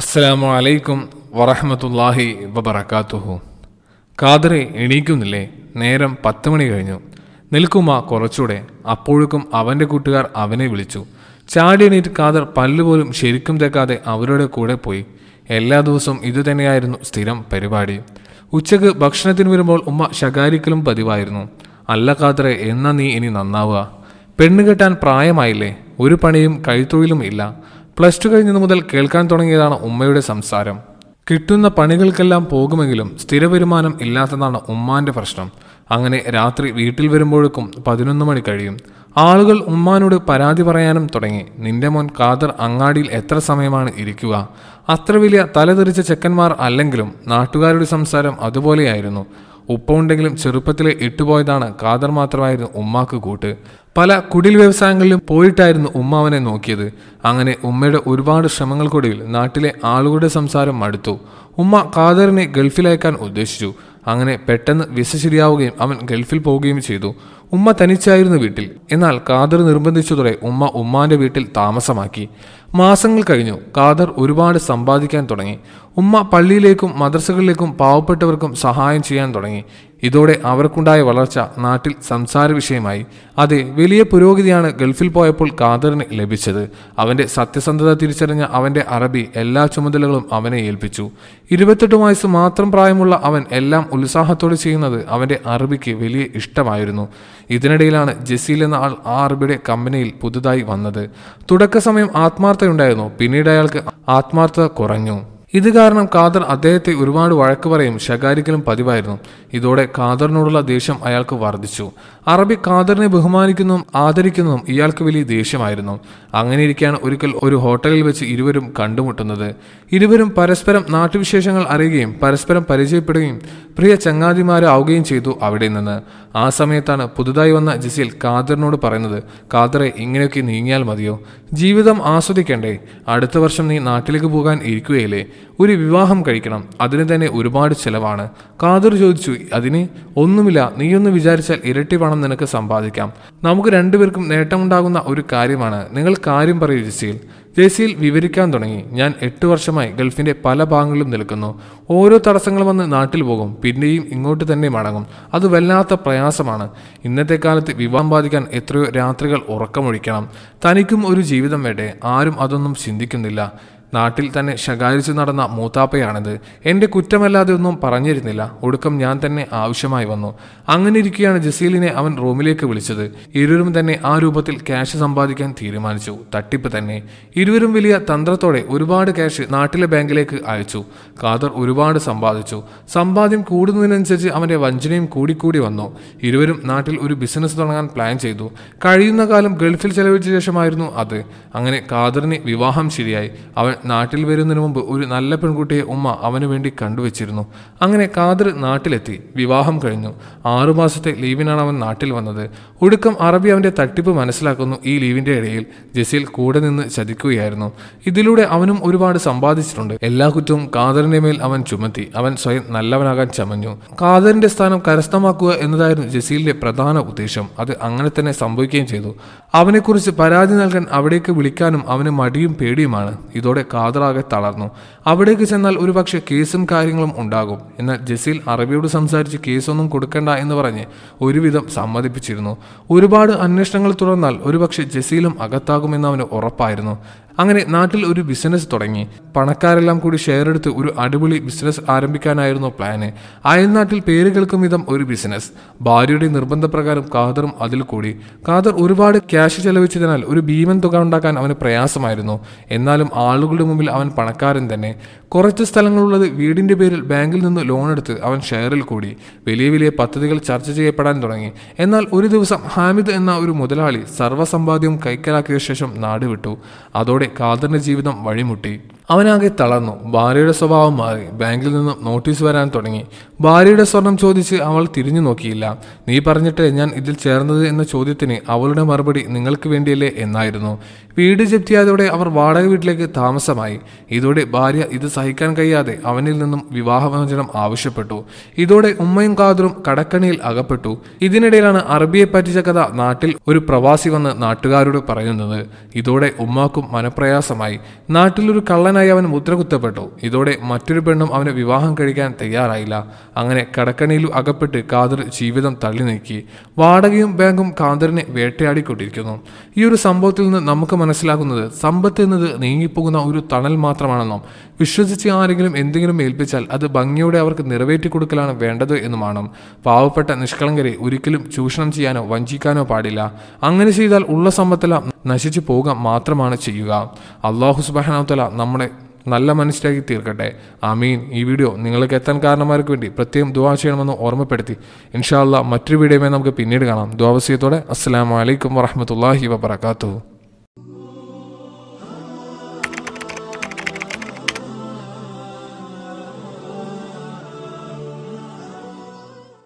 അസ്സലാമു അലൈക്കും വറഹമത്തല്ലാഹി വബറക്കാത്തുഹു കാതറി എണീക്കുന്നില്ലേ നേരം പത്ത് മണി കഴിഞ്ഞു നിൽക്കുമ കുറച്ചുകൂടെ അപ്പോഴേക്കും അവൻ്റെ കൂട്ടുകാർ അവനെ വിളിച്ചു ചാടി എണീറ്റ് കാതർ പല്ലുപോലും ശരിക്കും തെക്കാതെ അവരുടെ കൂടെ പോയി എല്ലാ ദിവസവും ഇതുതന്നെയായിരുന്നു സ്ഥിരം പരിപാടി ഉച്ചക്ക് ഭക്ഷണത്തിന് വരുമ്പോൾ ഉമ്മ ശകാരിക്കലും പതിവായിരുന്നു അല്ല കാത്രേ എന്ന നീ ഇനി നന്നാവുക പെണ്ണ് കെട്ടാൻ പ്രായമായില്ലേ ഒരു പണിയും കൈത്തൊഴിലും ഇല്ല പ്ലസ് ടു കഴിഞ്ഞതു മുതൽ കേൾക്കാൻ തുടങ്ങിയതാണ് ഉമ്മയുടെ സംസാരം കിട്ടുന്ന പണികൾക്കെല്ലാം പോകുമെങ്കിലും സ്ഥിര വരുമാനം ഇല്ലാത്തതാണ് ഉമ്മാന്റെ പ്രശ്നം അങ്ങനെ രാത്രി വീട്ടിൽ വരുമ്പോഴേക്കും പതിനൊന്ന് മണി കഴിയും ആളുകൾ ഉമ്മാനോട് പരാതി പറയാനും തുടങ്ങി നിന്റെ മോൻ കാതർ അങ്ങാടിയിൽ എത്ര സമയമാണ് ഇരിക്കുക അത്ര വലിയ തലതെറിച്ച ചെക്കന്മാർ അല്ലെങ്കിലും നാട്ടുകാരുടെ സംസാരം അതുപോലെയായിരുന്നു ഉപ്പുണ്ടെങ്കിലും ചെറുപ്പത്തിലെ ഇട്ടുപോയതാണ് കാതർ മാത്രമായിരുന്നു ഉമ്മാക്ക് കൂട്ട് പല കുടിൽ വ്യവസായങ്ങളിലും പോയിട്ടായിരുന്നു ഉമ്മ അവനെ നോക്കിയത് അങ്ങനെ ഉമ്മയുടെ ഒരുപാട് ശ്രമങ്ങൾക്കൊടുവിൽ നാട്ടിലെ ആളുകളുടെ സംസാരം മടുത്തു ഉമ്മ കാതറിനെ ഗൾഫിലയക്കാൻ ഉദ്ദേശിച്ചു അങ്ങനെ പെട്ടെന്ന് വിസ ശരിയാവുകയും അവൻ ഗൾഫിൽ പോവുകയും ചെയ്തു ഉമ്മ തനിച്ചായിരുന്നു വീട്ടിൽ എന്നാൽ ഖാദർ നിർബന്ധിച്ചതോടെ ഉമ്മ ഉമ്മാന്റെ വീട്ടിൽ താമസമാക്കി മാസങ്ങൾ കഴിഞ്ഞു ഖാദർ ഒരുപാട് സമ്പാദിക്കാൻ തുടങ്ങി ഉമ്മ പള്ളിയിലേക്കും മദ്രസകളിലേക്കും പാവപ്പെട്ടവർക്കും സഹായം ചെയ്യാൻ തുടങ്ങി ഇതോടെ അവർക്കുണ്ടായ വളർച്ച നാട്ടിൽ സംസാര വിഷയമായി അതെ വലിയ പുരോഗതിയാണ് ഗൾഫിൽ പോയപ്പോൾ കാദറിന് ലഭിച്ചത് അവന്റെ സത്യസന്ധത തിരിച്ചറിഞ്ഞ അവന്റെ അറബി എല്ലാ ചുമതലകളും അവനെ ഏൽപ്പിച്ചു ഇരുപത്തെട്ട് വയസ്സ് മാത്രം പ്രായമുള്ള അവൻ എല്ലാം ഉത്സാഹത്തോടെ ചെയ്യുന്നത് അവന്റെ അറബിക്ക് വലിയ ഇഷ്ടമായിരുന്നു ഇതിനിടയിലാണ് ജസീൽ എന്ന ആൾ ആ അറബിയുടെ കമ്പനിയിൽ പുതുതായി വന്നത് തുടക്ക സമയം ആത്മാർത്ഥയുണ്ടായിരുന്നു പിന്നീട് അയാൾക്ക് ആത്മാർത്ഥത കുറഞ്ഞു ഇത് കാരണം ഖാദർ അദ്ദേഹത്തെ ഒരുപാട് വഴക്ക് പറയും ശകാരിക്കലും പതിവായിരുന്നു ഇതോടെ ഖാദറിനോടുള്ള ദേഷ്യം അയാൾക്ക് വർദ്ധിച്ചു അറബി ഖാദറിനെ ബഹുമാനിക്കുന്നതും ആദരിക്കുന്നതും ഇയാൾക്ക് വലിയ ദേഷ്യമായിരുന്നു അങ്ങനെയിരിക്കെയാണ് ഒരിക്കൽ ഒരു ഹോട്ടലിൽ വെച്ച് ഇരുവരും കണ്ടുമുട്ടുന്നത് ഇരുവരും പരസ്പരം നാട്ടുവിശേഷങ്ങൾ അറിയുകയും പരസ്പരം പരിചയപ്പെടുകയും പ്രിയ ചങ്ങാതിമാരാവുകയും ചെയ്തു അവിടെ നിന്ന് ആ സമയത്താണ് പുതുതായി വന്ന ജിസിൽ ഖാദറിനോട് പറയുന്നത് ഖാദറെ ഇങ്ങനെയൊക്കെ നീങ്ങിയാൽ മതിയോ ജീവിതം ആസ്വദിക്കണ്ടേ അടുത്ത വർഷം നീ നാട്ടിലേക്ക് പോകാൻ ഇരിക്കുകയല്ലേ ഒരു വിവാഹം കഴിക്കണം അതിന് തന്നെ ഒരുപാട് ചിലവാണ് കാതർ ചോദിച്ചു അതിന് ഒന്നുമില്ല നീയൊന്ന് വിചാരിച്ചാൽ ഇരട്ടി പണം നിനക്ക് സമ്പാദിക്കാം നമുക്ക് രണ്ടുപേർക്കും നേട്ടമുണ്ടാകുന്ന ഒരു കാര്യമാണ് നിങ്ങൾ കാര്യം പറയൂ ജസീൽ ജസീൽ വിവരിക്കാൻ തുടങ്ങി ഞാൻ എട്ട് വർഷമായി ഗൾഫിന്റെ പല ഭാഗങ്ങളിലും നിൽക്കുന്നു ഓരോ തടസ്സങ്ങൾ വന്ന് നാട്ടിൽ പോകും പിന്നെയും ഇങ്ങോട്ട് തന്നെ മടങ്ങും അത് വല്ലാത്ത പ്രയാസമാണ് ഇന്നത്തെ കാലത്ത് വിവാഹം ബാധിക്കാൻ എത്രയോ രാത്രികൾ ഉറക്കമൊഴിക്കണം തനിക്കും ഒരു ജീവിതം വേണ്ടേ ആരും അതൊന്നും ചിന്തിക്കുന്നില്ല നാട്ടിൽ തന്നെ ശകാരിച്ചു നടന്ന മൂത്താപ്പയാണിത് എൻ്റെ കുറ്റമല്ലാതെ ഒന്നും പറഞ്ഞിരുന്നില്ല ഒടുക്കം ഞാൻ തന്നെ ആവശ്യമായി വന്നു അങ്ങനെ ഇരിക്കുകയാണ് ജസീലിനെ അവൻ റൂമിലേക്ക് വിളിച്ചത് ഇരുവരും തന്നെ ആ രൂപത്തിൽ ക്യാഷ് സമ്പാദിക്കാൻ തീരുമാനിച്ചു തട്ടിപ്പ് തന്നെ ഇരുവരും വലിയ തന്ത്രത്തോടെ ഒരുപാട് ക്യാഷ് നാട്ടിലെ ബാങ്കിലേക്ക് അയച്ചു ഖാദർ ഒരുപാട് സമ്പാദിച്ചു സമ്പാദ്യം കൂടുന്നതിനനുസരിച്ച് അവന്റെ വഞ്ചനയും കൂടിക്കൂടി വന്നു ഇരുവരും നാട്ടിൽ ഒരു ബിസിനസ് തുടങ്ങാൻ പ്ലാൻ ചെയ്തു കഴിയുന്ന കാലം ഗൾഫിൽ ചെലവഴിച്ച ശേഷമായിരുന്നു അത് അങ്ങനെ ഖാദറിന് വിവാഹം ശരിയായി അവൻ നാട്ടിൽ വരുന്നതിന് മുമ്പ് ഒരു നല്ല പെൺകുട്ടിയെ ഉമ്മ അവന് വേണ്ടി കണ്ടുവച്ചിരുന്നു അങ്ങനെ കാദർ നാട്ടിലെത്തി വിവാഹം കഴിഞ്ഞു ആറുമാസത്തെ ലീവിനാണ് അവൻ നാട്ടിൽ വന്നത് ഒടുക്കം അറബി അവൻ്റെ തട്ടിപ്പ് മനസ്സിലാക്കുന്നു ഈ ലീവിൻ്റെ ഇടയിൽ ജസീൽ കൂടെ നിന്ന് ചതിക്കുകയായിരുന്നു ഇതിലൂടെ അവനും ഒരുപാട് സമ്പാദിച്ചിട്ടുണ്ട് എല്ലാ കുറ്റവും കാദറിന്റെ മേൽ അവൻ ചുമത്തി അവൻ സ്വയം നല്ലവനാകാൻ ചമഞ്ഞു കാദറിന്റെ സ്ഥാനം കരസ്ഥമാക്കുക എന്നതായിരുന്നു ജസീലിന്റെ പ്രധാന ഉദ്ദേശം അത് അങ്ങനെ തന്നെ സംഭവിക്കുകയും ചെയ്തു അവനെക്കുറിച്ച് പരാതി നൽകാൻ അവിടേക്ക് വിളിക്കാനും അവന് മടിയും പേടിയുമാണ് ഇതോടെ കാതറാകെ തളർന്നു അവിടേക്ക് ചെന്നാൽ ഒരുപക്ഷെ കേസും കാര്യങ്ങളും ഉണ്ടാകും എന്നാൽ ജസീൽ അറബിയോട് സംസാരിച്ച് കേസൊന്നും കൊടുക്കണ്ട എന്ന് പറഞ്ഞ് ഒരുവിധം സമ്മതിപ്പിച്ചിരുന്നു ഒരുപാട് അന്വേഷണങ്ങൾ തുടർന്നാൽ ഒരുപക്ഷെ ജസീലും അകത്താകുമെന്ന് അവന് ഉറപ്പായിരുന്നു അങ്ങനെ നാട്ടിൽ ഒരു ബിസിനസ് തുടങ്ങി പണക്കാരെല്ലാം കൂടി ഷെയർ എടുത്ത് ഒരു അടിപൊളി ബിസിനസ് ആരംഭിക്കാനായിരുന്നു പ്ലാന് അയൽനാട്ടിൽ പേര് കേൾക്കും വിധം ഒരു ബിസിനസ് ഭാര്യയുടെ നിർബന്ധപ്രകാരം ഖാദറും അതിൽ കൂടി ഖാദർ ഒരുപാട് ക്യാഷ് ചെലവിച്ചതിനാൽ ഒരു ഭീമൻ തുക ഉണ്ടാക്കാൻ അവന് പ്രയാസമായിരുന്നു എന്നാലും ആളുകളുടെ മുമ്പിൽ അവൻ പണക്കാരൻ തന്നെ കുറച്ച് സ്ഥലങ്ങളുള്ളത് വീടിന്റെ പേരിൽ ബാങ്കിൽ നിന്ന് ലോൺ എടുത്ത് അവൻ ഷെയറിൽ കൂടി വലിയ വലിയ പദ്ധതികൾ ചർച്ച ചെയ്യപ്പെടാൻ തുടങ്ങി എന്നാൽ ഒരു ദിവസം ഹാമിദ് എന്ന ഒരു മുതലാളി സർവ്വസമ്പാദ്യം കൈക്കലാക്കിയ ശേഷം നാടുവിട്ടു അതോടെ ഇതോടെ ഖാദറിന്റെ ജീവിതം വഴിമുട്ടി അവനാകെ തളർന്നു ഭാര്യയുടെ സ്വഭാവം മാറി ബാങ്കിൽ നിന്നും നോട്ടീസ് വരാൻ തുടങ്ങി ഭാര്യയുടെ സ്വർണം ചോദിച്ച് അവൾ തിരിഞ്ഞു നോക്കിയില്ല നീ പറഞ്ഞിട്ട് ഞാൻ ഇതിൽ ചേർന്നത് എന്ന ചോദ്യത്തിന് അവളുടെ മറുപടി നിങ്ങൾക്ക് വേണ്ടിയല്ലേ എന്നായിരുന്നു വീട് ജപ്തിയായതോടെ അവർ വാടക വീട്ടിലേക്ക് താമസമായി ഇതോടെ ഭാര്യ ഇത് സഹിക്കാൻ കഴിയാതെ അവനിൽ നിന്നും വിവാഹമോചനം ആവശ്യപ്പെട്ടു ഇതോടെ ഉമ്മയും കാതറും കടക്കണിയിൽ അകപ്പെട്ടു ഇതിനിടയിലാണ് അറബിയെ പറ്റിച്ച കഥ നാട്ടിൽ ഒരു പ്രവാസി വന്ന് നാട്ടുകാരോട് പറയുന്നത് ഇതോടെ ഉമ്മാക്കും പ്രയാസമായി നാട്ടിലൊരു കള്ളനായി അവൻ മുദ്രകുത്തപ്പെട്ടു ഇതോടെ മറ്റൊരു പെണ്ണും അവനെ വിവാഹം കഴിക്കാൻ തയ്യാറായില്ല അങ്ങനെ കടക്കണിയിലും അകപ്പെട്ട് കാദർ ജീവിതം തള്ളി നീക്കി വാടകയും ബാങ്കും കാന്തറിനെ വേട്ടയാടിക്കൊണ്ടിരിക്കുന്നു ഈ ഒരു സംഭവത്തിൽ നിന്ന് നമുക്ക് മനസ്സിലാകുന്നത് സമ്പത്ത് എന്നത് നീങ്ങിപ്പോകുന്ന ഒരു തണൽ മാത്രമാണെന്നും വിശ്വസിച്ച് ആരെങ്കിലും എന്തെങ്കിലും ഏൽപ്പിച്ചാൽ അത് ഭംഗിയോടെ അവർക്ക് നിറവേറ്റി കൊടുക്കലാണ് വേണ്ടത് എന്നുമാണ് പാവപ്പെട്ട നിഷ്കളങ്കരെ ഒരിക്കലും ചൂഷണം ചെയ്യാനോ വഞ്ചിക്കാനോ പാടില്ല അങ്ങനെ ചെയ്താൽ ഉള്ള സമ്പത്തെല്ലാം നശിച്ചു പോവുക മാത്രമാണ് ചെയ്യുക അള്ളാഹു സുബാനാത്തല നമ്മളെ നല്ല മനസ്സിലാക്കി തീർക്കട്ടെ ആമീൻ ഈ വീഡിയോ നിങ്ങൾക്ക് എത്താൻ കാരണമാർക്ക് വേണ്ടി പ്രത്യേകം ദുവാ ചെയ്യണമെന്ന് ഓർമ്മപ്പെടുത്തി ഇൻഷാല്ല മറ്റൊരു വീഡിയോയുമായി നമുക്ക് പിന്നീട് കാണാം ദ്വാവസ്യത്തോടെ അസ്സാം വലൈക്കും വറഹമത്തല്ലാഹി വാബർക്കാത്തു